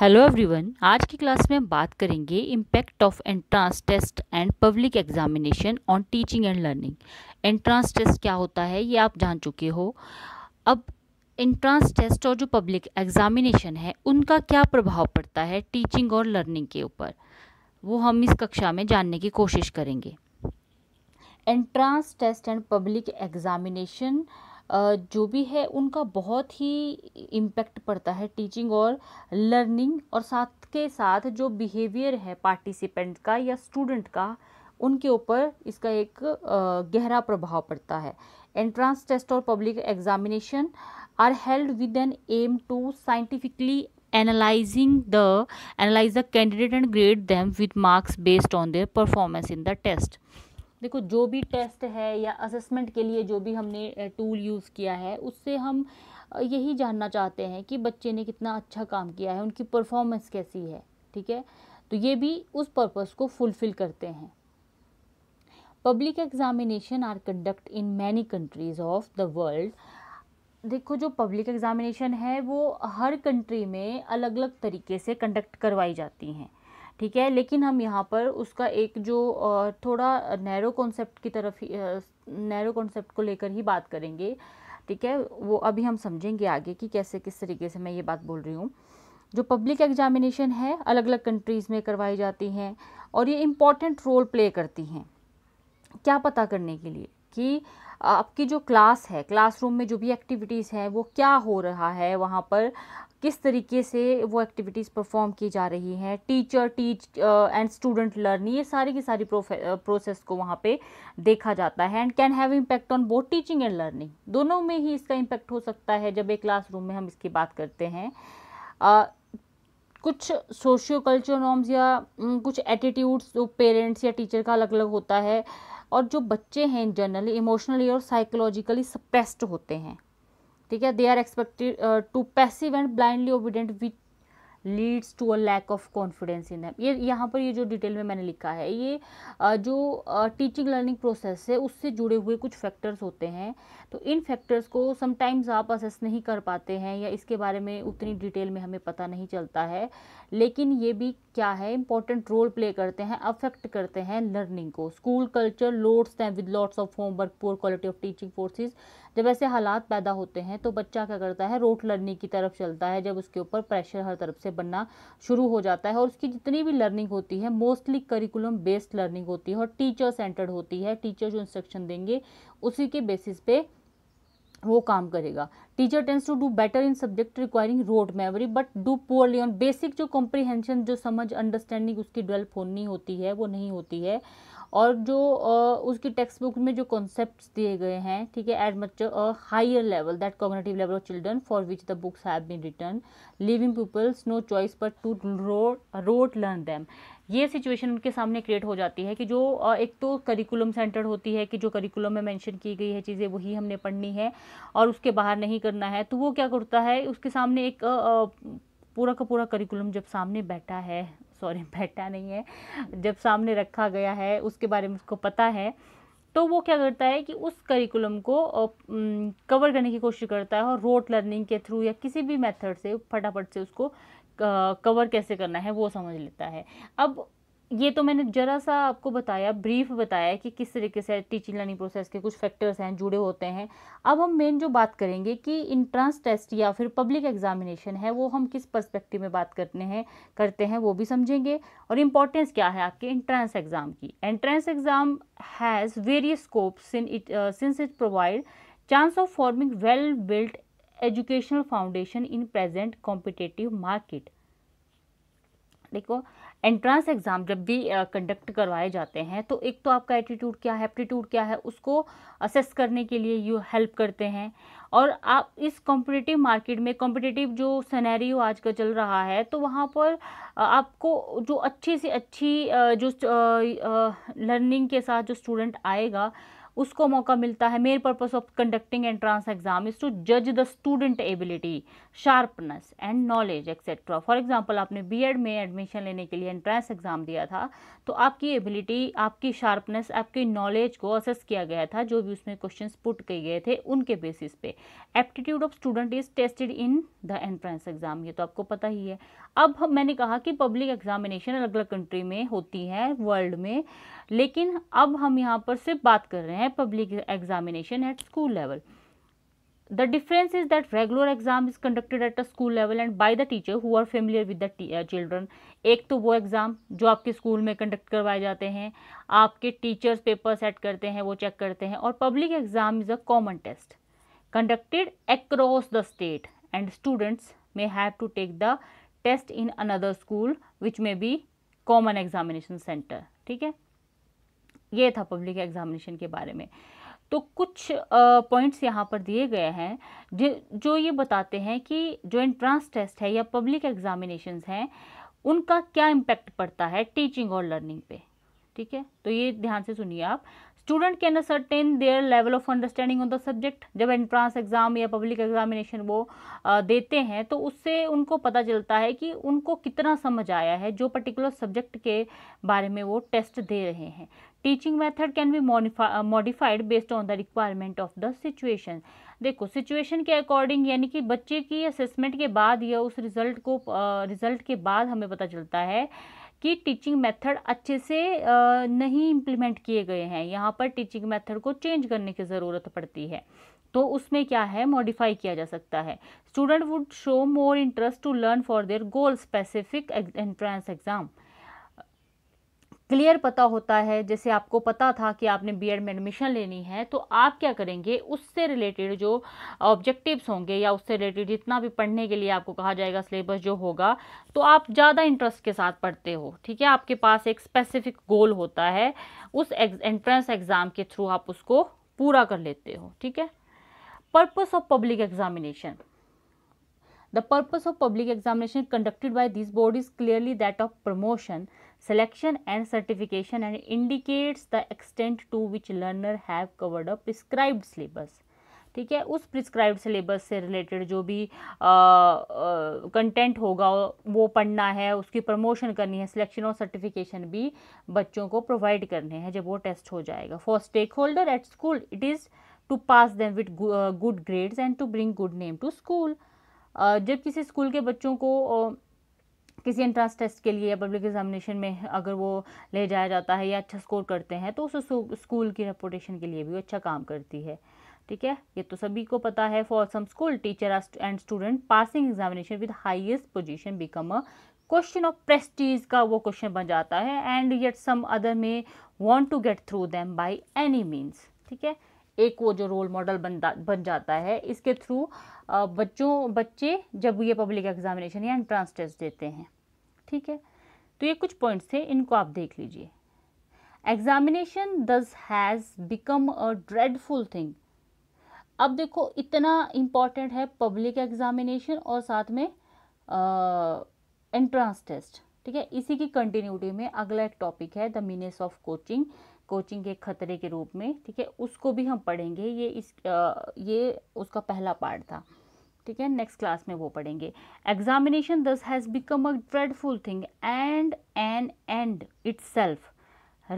Hello everyone आज की class में हम बात करेंगे impact of entrance test and public examination on teaching and learning entrance test क्या होता है ये आप जान चुके हो अब एंट्रांस टेस्ट और जो पब्लिक एग्जामिनेशन है उनका क्या प्रभाव पड़ता है टीचिंग और लर्निंग के ऊपर वो हम इस कक्षा में जानने की कोशिश करेंगे entrance test and public examination जो भी है उनका बहुत ही इम्पैक्ट पड़ता है टीचिंग और लर्निंग और साथ के साथ जो बिहेवियर है पार्टिसिपेंट का या स्टूडेंट का उनके ऊपर इसका एक गहरा प्रभाव पड़ता है एंट्रांस टेस्ट और public examination are held with an aim to scientifically analysing the analyse the candidate and grade them with marks based on their performance in the test देखो जो भी टेस्ट है या असेसमेंट के लिए जो भी हमने टूल यूज़ किया है उससे हम यही जानना चाहते हैं कि बच्चे ने कितना अच्छा काम किया है उनकी परफॉर्मेंस कैसी है ठीक है तो ये भी उस पर्पज़ को फुलफ़िल करते हैं public examination are conduct in many countries of the world देखो जो पब्लिक एग्ज़ामिनेशन है वो हर कंट्री में अलग अलग तरीके से कंडक्ट करवाई जाती हैं ठीक है लेकिन हम यहाँ पर उसका एक जो थोड़ा नैरो कॉन्सेप्ट की तरफ नैरो कॉन्सेप्ट को लेकर ही बात करेंगे ठीक है वो अभी हम समझेंगे आगे कि कैसे किस तरीके से मैं ये बात बोल रही हूँ जो पब्लिक एग्जामिनेशन है अलग अलग कंट्रीज़ में करवाई जाती हैं और ये इम्पॉर्टेंट रोल प्ले करती हैं क्या पता करने के लिए कि आपकी जो क्लास है क्लासरूम में जो भी एक्टिविटीज़ हैं वो क्या हो रहा है वहाँ पर किस तरीके से वो एक्टिविटीज़ परफॉर्म की जा रही हैं teacher teach and student learn ये सारी की सारी प्रोसेस को वहाँ पे देखा जाता है and can have impact on both teaching and learning दोनों में ही इसका इम्पैक्ट हो सकता है जब एक क्लासरूम में हम इसकी बात करते हैं आ, कुछ सोशियो कल्चर नॉर्म्स या कुछ एटीट्यूड्स जो पेरेंट्स या टीचर का अलग अलग होता है और जो बच्चे हैं जनरली इमोशनली और साइकोलॉजिकली सप्रेस्ड होते हैं ठीक है they are expected to passive and blindly obedient which leads to a lack of confidence in them ये यहाँ पर ये जो डिटेल में मैंने लिखा है ये uh, जो टीचिंग लर्निंग प्रोसेस है उससे जुड़े हुए कुछ फैक्टर्स होते हैं तो इन फैक्टर्स को समटाइम्स आप असेस नहीं कर पाते हैं या इसके बारे में उतनी डिटेल में हमें पता नहीं चलता है लेकिन ये भी क्या है इंपॉर्टेंट रोल प्ले करते हैं अफेक्ट करते हैं लर्निंग को स्कूल कल्चर लोड्स हैं with lots of homework poor quality of teaching forces जब ऐसे हालात पैदा होते हैं तो बच्चा क्या करता है रोट लर्निंग की तरफ चलता है जब उसके ऊपर प्रेशर हर तरफ से बनना शुरू हो जाता है और उसकी जितनी भी लर्निंग होती है मोस्टली करिकुलम बेस्ड लर्निंग होती है और टीचर सेंटर्ड होती है टीचर जो इंस्ट्रक्शन देंगे उसी के बेसिस पे वो काम करेगा teacher tends to do better in subject requiring rote memory but do poorly on basic जो कॉम्प्रीहेंशन जो समझ अंडरस्टैंडिंग उसकी डेवलप होनी होती है वो नहीं होती है और जो उसकी टेक्स्ट बुक में जो कॉन्सेप्ट दिए गए हैं ठीक है at much higher level that cognitive level of children for which the books have been written leaving pupils no choice but to rote learn them ये सिचुएशन उनके सामने क्रिएट हो जाती है कि जो एक तो करिकुलम सेंटर्ड होती है कि जो करिकुलम में मेंशन की गई है चीज़ें वही हमने पढ़नी है और उसके बाहर नहीं करना है तो वो क्या करता है उसके सामने एक पूरा का पूरा करिकुलम जब सामने बैठा है सॉरी बैठा नहीं है जब सामने रखा गया है उसके बारे में उसको पता है तो वो क्या करता है कि उस करिकुलम को कवर करने की कोशिश करता है और रोट लर्निंग के थ्रू या किसी भी मेथड से फटाफट से उसको कवर कैसे करना है वो समझ लेता है अब ये तो मैंने ज़रा सा आपको बताया ब्रीफ बताया कि किस तरीके से टीचिंग लर्निंग प्रोसेस के कुछ फैक्टर्स हैं जुड़े होते हैं अब हम मेन जो बात करेंगे कि इंट्रांस टेस्ट या फिर पब्लिक एग्जामिनेशन है वो हम किस पर्सपेक्टिव में बात करते हैं करते हैं वो भी समझेंगे और इम्पोर्टेंस क्या है आपके इंट्रेंस एग्ज़ाम की entrance exam has various scopes in it since it provide chance of forming well build educational foundation in present competitive market देखो एंट्रेंस एग्ज़ाम जब भी कंडक्ट करवाए जाते हैं तो एक तो आपका एटीट्यूड क्या है एप्टीट्यूड क्या है उसको असेस करने के लिए यू हेल्प करते हैं और आप इस कॉम्पिटिटिव मार्केट में कॉम्पिटिटिव जो सनेरियो आज का चल रहा है तो वहाँ पर आपको जो अच्छी से अच्छी जो लर्निंग के साथ जो स्टूडेंट आएगा उसको मौका मिलता है main purpose of conducting entrance exam is to जज the student ability sharpness and knowledge etcetera for example आपने बीएड में एडमिशन लेने के लिए एंट्रेंस एग्जाम दिया था तो आपकी एबिलिटी आपकी शार्पनेस आपकी नॉलेज को असेस किया गया था जो भी उसमें क्वेश्चन पुट किए गए थे उनके बेसिस पे aptitude of student is tested in the entrance exam ये तो आपको पता ही है अब मैंने कहा कि पब्लिक एग्जामिनेशन अलग अलग कंट्री में होती है वर्ल्ड में लेकिन अब हम यहाँ पर सिर्फ बात कर रहे हैं public examination at school level the difference is that regular exam is conducted at a school level and by the teacher who are familiar with the children एक तो वो एग्ज़ाम जो आपके स्कूल में कंडक्ट करवाए जाते हैं आपके टीचर्स पेपर सेट करते हैं वो चेक करते हैं और public exam is a common test conducted across the state and students may have to take the test in another school which may be common examination centre ठीक है ये था पब्लिक एग्जामिनेशन के बारे में तो कुछ पॉइंट्स यहाँ पर दिए गए हैं जो जो ये बताते हैं कि जो एंट्रांस टेस्ट है या पब्लिक एग्जामिनेशन हैं उनका क्या इम्पैक्ट पड़ता है टीचिंग और लर्निंग पे ठीक है तो ये ध्यान से सुनिए आप student can ascertain their level of understanding on the subject जब एंट्रांस एग्ज़ाम या पब्लिक एग्जामिनेशन वो देते हैं तो उससे उनको पता चलता है कि उनको कितना समझ आया है जो पर्टिकुलर सब्जेक्ट के बारे में वो टेस्ट दे रहे हैं teaching method can be modified based on the requirement of the situation देखो सिचुएशन के अकॉर्डिंग यानी कि बच्चे की असेसमेंट के बाद या उस रिजल्ट को रिजल्ट uh, के बाद हमें पता चलता है कि टीचिंग मेथड अच्छे से uh, नहीं इम्प्लीमेंट किए गए हैं यहाँ पर टीचिंग मेथड को चेंज करने की ज़रूरत पड़ती है तो उसमें क्या है मॉडिफाई किया जा सकता है student would show more interest to learn for their goal specific entrance exam clear पता होता है जैसे आपको पता था कि आपने बीएड में एडमिशन लेनी है तो आप क्या करेंगे उससे रिलेटेड जो ऑब्जेक्टिव्स होंगे या उससे रिलेटेड जितना भी पढ़ने के लिए आपको कहा जाएगा सिलेबस जो होगा तो आप ज़्यादा इंटरेस्ट के साथ पढ़ते हो ठीक है आपके पास एक स्पेसिफिक गोल होता है उस एंट्रेंस एग्ज़ाम के थ्रू आप उसको पूरा कर लेते हो ठीक है purpose of public examination the purpose of public examination conducted by this board is clearly that of promotion selection and certification and indicates the extent to which learner have covered a prescribed syllabus ठीक है उस prescribe syllabus से related जो भी content होगा वो पढ़ना है उसकी प्रमोशन करनी है सिलेक्शन और सर्टिफिकेशन भी बच्चों को प्रोवाइड करने हैं जब वो टेस्ट हो जाएगा for stakeholder at school it is to pass them with good grades and to bring good name to school जब किसी स्कूल के बच्चों को किसी एंट्रेंस टेस्ट के लिए या पब्लिक एग्जामिनेशन में अगर वो ले जाया जाता है या अच्छा स्कोर करते हैं तो उस स्कूल की रेपोटेशन के लिए भी वो अच्छा काम करती है ठीक है ये तो सभी को पता है for some school teacher and student passing examination with highest position become a question of prestige का वो क्वेश्चन बन जाता है and yet some other may want to get through them by any means ठीक है एक वो जो रोल मॉडल बन बन जाता है इसके थ्रू बच्चों बच्चे जब ये पब्लिक एग्जामिनेशन या एंट्रांस टेस्ट देते हैं ठीक है तो ये कुछ पॉइंट्स थे इनको आप देख लीजिए examination thus has become a dreadful thing अब देखो इतना इम्पॉर्टेंट है पब्लिक एग्जामिनेशन और साथ में एंट्रेंस टेस्ट ठीक है इसी की कंटिन्यूटी में अगला एक टॉपिक है the menace of coaching coaching के खतरे के रूप में ठीक है उसको भी हम पढ़ेंगे ये इस आ, ये उसका पहला पार्ट था ठीक है नेक्स्ट क्लास में वो पढ़ेंगे examination thus has become a dreadful thing and an end itself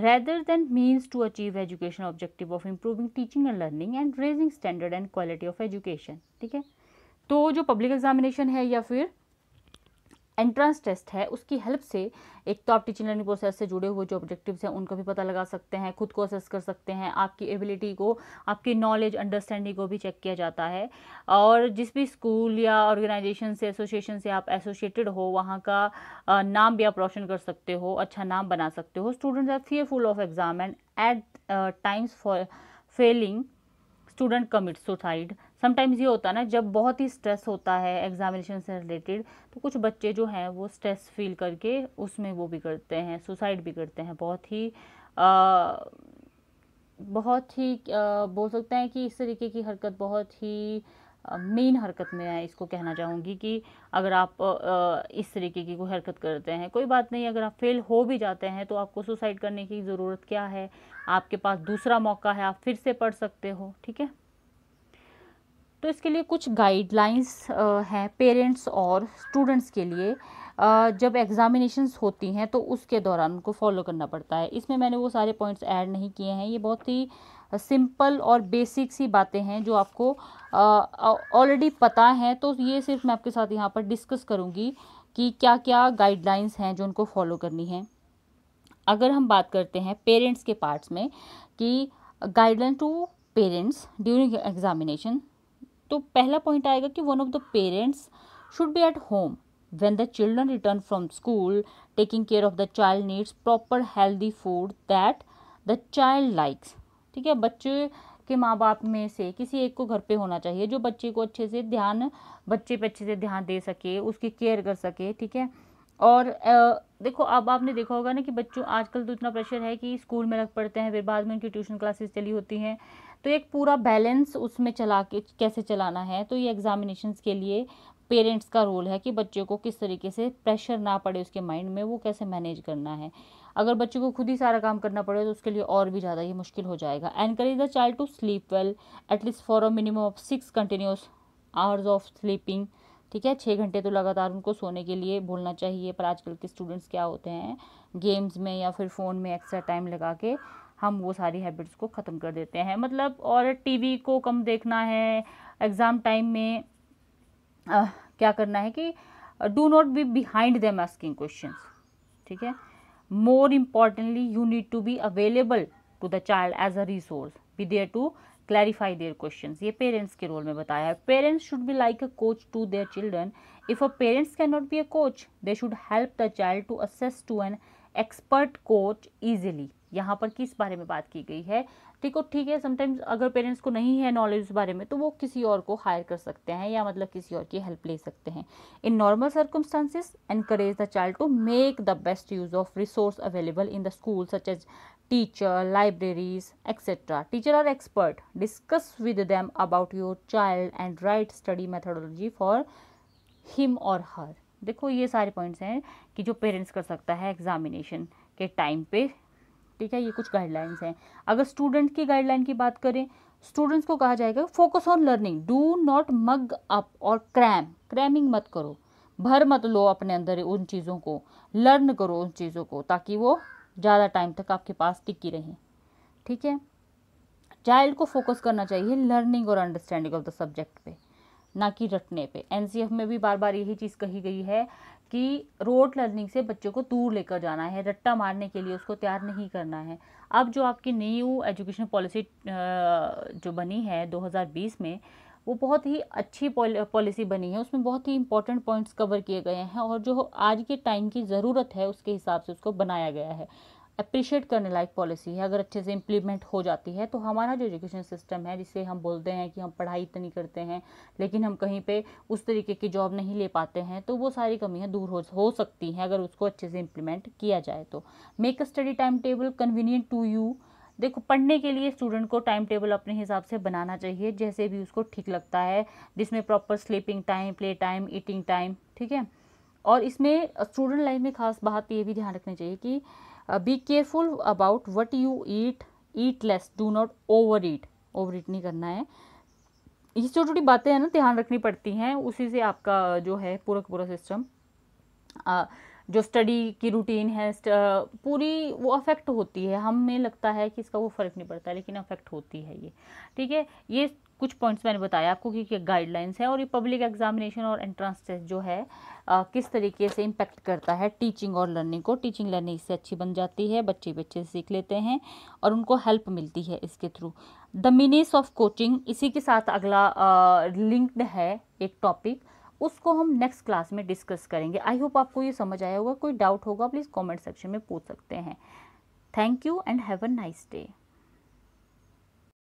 rather than means to achieve educational objective of improving teaching and learning and raising standard and quality of education ठीक है तो जो public examination है या फिर entrance test है उसकी help से एक तो आप टीचिंग लर्निंग प्रोसेस से जुड़े हुए जो ऑब्जेक्टिव्स हैं उनका भी पता लगा सकते हैं खुद को असेस कर सकते हैं आपकी एबिलिटी को आपकी नॉलेज अंडरस्टैंडिंग को भी चेक किया जाता है और जिस भी स्कूल या ऑर्गेनाइजेशन से एसोसिएशन से आप एसोसिएटेड हो वहाँ का नाम भी आप रोशन कर सकते हो अच्छा नाम बना सकते हो students are fearful of exam and at times for failing student commit suicide sometimes ये होता है ना जब बहुत ही स्ट्रेस होता है एग्जामिनेशन से रिलेटेड तो कुछ बच्चे जो हैं वो स्ट्रेस फील करके उसमें वो भी करते हैं सुसाइड भी करते हैं बहुत ही आ, बहुत ही आ, बोल सकते हैं कि इस तरीके की हरकत बहुत ही मेन हरकत में है इसको कहना चाहूँगी कि अगर आप आ, इस तरीके की कोई हरकत करते हैं कोई बात नहीं अगर आप फेल हो भी जाते हैं तो आपको सुसाइड करने की ज़रूरत क्या है आपके पास दूसरा मौका है आप फिर से पढ़ सकते हो ठीक है तो इसके लिए कुछ गाइडलाइंस हैं पेरेंट्स और स्टूडेंट्स के लिए जब एग्ज़ामिनेशंस होती हैं तो उसके दौरान उनको फॉलो करना पड़ता है इसमें मैंने वो सारे पॉइंट्स ऐड नहीं किए हैं ये बहुत ही सिंपल और बेसिक सी बातें हैं जो आपको ऑलरेडी पता है तो ये सिर्फ मैं आपके साथ यहाँ पर डिस्कस करूँगी कि क्या क्या गाइडलाइंस हैं जो उनको फॉलो करनी है अगर हम बात करते हैं पेरेंट्स के पार्ट्स में कि guideline to parents during examination तो पहला पॉइंट आएगा कि one of the parents should be at home when the children return from school taking care of the child needs proper healthy food that the child likes ठीक है बच्चे के माँ बाप में से किसी एक को घर पे होना चाहिए जो बच्चे को अच्छे से ध्यान बच्चे पे अच्छे से ध्यान दे सके उसकी केयर कर सके ठीक है और आ, देखो अब आपने देखा होगा ना कि बच्चों आजकल तो इतना प्रेशर है कि स्कूल में रख पड़ते हैं फिर बाद में उनकी ट्यूशन क्लासेस चली होती हैं तो एक पूरा बैलेंस उसमें चला के कैसे चलाना है तो ये एग्ज़ामिनेशन के लिए पेरेंट्स का रोल है कि बच्चे को किस तरीके से प्रेशर ना पड़े उसके माइंड में वो कैसे मैनेज करना है अगर बच्चे को खुद ही सारा काम करना पड़े तो उसके लिए और भी ज़्यादा ये मुश्किल हो जाएगा encourage the child to sleep well at least for a minimum of six continuous hours of sleeping ठीक है छः घंटे तो लगातार उनको सोने के लिए बोलना चाहिए पर आजकल के स्टूडेंट्स क्या होते हैं गेम्स में या फिर फ़ोन में एक्स्ट्रा टाइम लगा के हम वो सारी हैबिट्स को ख़त्म कर देते हैं मतलब और टीवी को कम देखना है एग्ज़ाम टाइम में आ, क्या करना है कि do not be behind them asking question ठीक है more importantly you need to be available to the child as a resource be there to clarify their question ये पेरेंट्स के रोल में बताया है parents should be like a coach to their children if a parents can not be a coach they should help the child to assess to an expert coach easily यहाँ पर किस बारे में बात की गई है ठीक और ठीक है समटाइम्स अगर पेरेंट्स को नहीं है नॉलेज उस बारे में तो वो किसी और को हायर कर सकते हैं या मतलब किसी और की हेल्प ले सकते हैं in normal circumstances encourage the child to make the best use of resource available in the school such as teacher, libraries, etc. Teacher are expert, discuss with them about your child and write study methodology for him or her. देखो ये सारे points हैं कि जो parents कर सकता है examination के टाइम पे ठीक है ये कुछ गाइडलाइंस हैं अगर स्टूडेंट की गाइडलाइन की बात करें स्टूडेंट्स को कहा जाएगा focus on learning do not mug up और क्रैम क्रैमिंग मत करो भर मत लो अपने अंदर उन चीज़ों को लर्न करो उन चीज़ों को ताकि वो ज़्यादा टाइम तक आपके पास टिकी रहें ठीक है चाइल्ड को फोकस करना चाहिए लर्निंग और अंडरस्टैंडिंग ऑफ द सब्जेक्ट पे ना कि रटने पे एनसीएफ में भी बार बार यही चीज़ कही गई है कि रोड लर्निंग से बच्चों को दूर लेकर जाना है रट्टा मारने के लिए उसको तैयार नहीं करना है अब जो आपकी न्यू एजुकेशन पॉलिसी जो बनी है 2020 में वो बहुत ही अच्छी पॉलिसी बनी है उसमें बहुत ही इंपॉर्टेंट पॉइंट्स कवर किए गए हैं और जो आज के टाइम की ज़रूरत है उसके हिसाब से उसको बनाया गया है अप्रिशिएट करने लायक पॉलिसी है अगर अच्छे से इम्प्लीमेंट हो जाती है तो हमारा जो एजुकेशन सिस्टम है जिसे हम बोलते हैं कि हम पढ़ाई इतनी करते हैं लेकिन हम कहीं पे उस तरीके की जॉब नहीं ले पाते हैं तो वो सारी कमियां दूर हो हो सकती हैं अगर उसको अच्छे से इम्प्लीमेंट किया जाए तो make a study time table convenient to you देखो पढ़ने के लिए स्टूडेंट को टाइम टेबल अपने हिसाब से बनाना चाहिए जैसे भी उसको ठीक लगता है जिसमें proper sleeping time play time eating time ठीक है और इसमें स्टूडेंट लाइफ में खास बात तो ये भी ध्यान रखनी चाहिए कि be careful about what you eat eat less do not over eat over eat नहीं करना है ये छोटी छोटी बातें हैं ना ध्यान रखनी पड़ती हैं उसी से आपका जो है पूरा पूरा सिस्टम जो स्टडी की रूटीन है पूरी वो अफेक्ट होती है हमें लगता है कि इसका वो फ़र्क नहीं पड़ता लेकिन अफेक्ट होती है ये ठीक है ये कुछ पॉइंट्स मैंने बताया आपको कि क्या गाइडलाइंस है और ये पब्लिक एग्जामिनेशन और एंट्रेंस टेस्ट जो है आ, किस तरीके से इम्पेक्ट करता है टीचिंग और लर्निंग को टीचिंग लर्निंग इससे अच्छी बन जाती है बच्चे बच्चे सीख लेते हैं और उनको हेल्प मिलती है इसके through the meanings of coaching इसी के साथ अगला लिंक्ड है एक टॉपिक उसको हम नेक्स्ट क्लास में डिस्कस करेंगे आई होप आपको ये समझ आया होगा कोई डाउट होगा प्लीज़ कमेंट सेक्शन में पूछ सकते हैं thank you and have a nice day